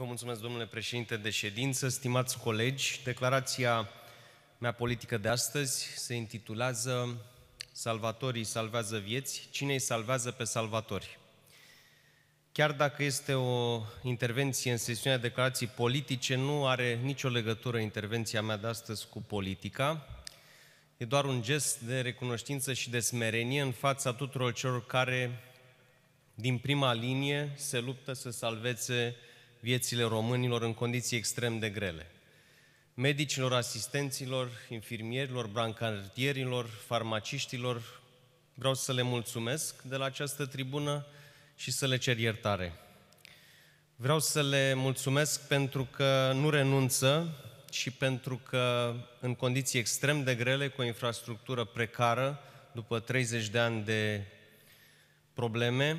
Vă mulțumesc, domnule președinte de ședință, stimați colegi. Declarația mea politică de astăzi se intitulează Salvatorii salvează vieți, cine îi salvează pe salvatori? Chiar dacă este o intervenție în sesiunea declarații politice, nu are nicio legătură intervenția mea de astăzi cu politica. E doar un gest de recunoștință și de smerenie în fața tuturor celor care, din prima linie, se luptă să salveze viețile românilor în condiții extrem de grele. Medicilor, asistenților, infirmierilor, brancardierilor, farmaciștilor, vreau să le mulțumesc de la această tribună și să le cer iertare. Vreau să le mulțumesc pentru că nu renunță și pentru că în condiții extrem de grele, cu o infrastructură precară, după 30 de ani de probleme,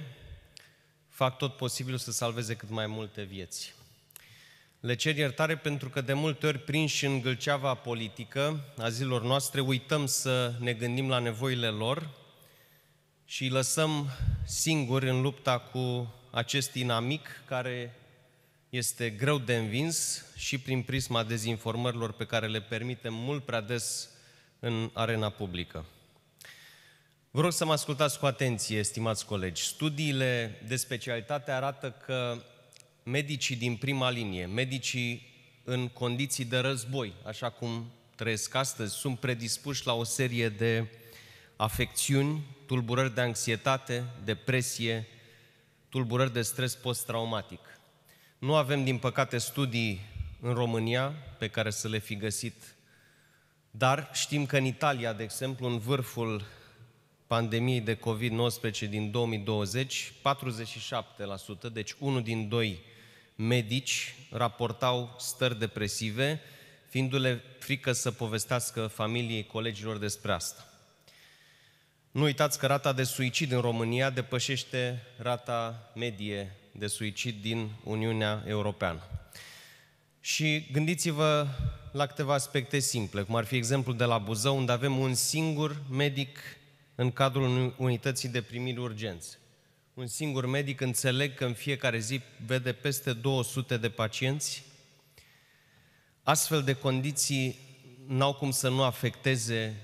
fac tot posibilul să salveze cât mai multe vieți. Le cer iertare pentru că de multe ori prinși în gâlceava politică a zilor noastre uităm să ne gândim la nevoile lor și îi lăsăm singuri în lupta cu acest inamic care este greu de învins și prin prisma dezinformărilor pe care le permitem mult prea des în arena publică. Vă rog să mă ascultați cu atenție, estimați colegi. Studiile de specialitate arată că medicii din prima linie, medicii în condiții de război, așa cum trăiesc astăzi, sunt predispuși la o serie de afecțiuni, tulburări de anxietate, depresie, tulburări de stres post-traumatic. Nu avem, din păcate, studii în România pe care să le fi găsit, dar știm că în Italia, de exemplu, în vârful pandemiei de COVID-19 din 2020, 47%, deci unul din doi medici raportau stări depresive, fiindu-le frică să povestească familiei colegilor despre asta. Nu uitați că rata de suicid în România depășește rata medie de suicid din Uniunea Europeană. Și gândiți-vă la câteva aspecte simple, cum ar fi exemplul de la Buzău, unde avem un singur medic în cadrul unității de primiri urgențe. Un singur medic înțeleg că în fiecare zi vede peste 200 de pacienți. Astfel de condiții n-au cum să nu afecteze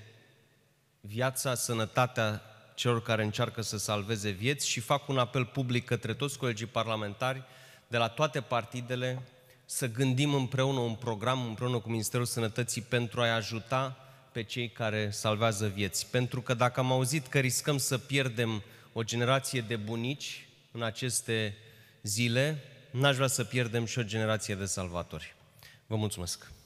viața, sănătatea celor care încearcă să salveze vieți și fac un apel public către toți colegii parlamentari de la toate partidele să gândim împreună un program, împreună cu Ministerul Sănătății, pentru a-i ajuta pe cei care salvează vieți. Pentru că dacă am auzit că riscăm să pierdem o generație de bunici în aceste zile, n-aș vrea să pierdem și o generație de salvatori. Vă mulțumesc!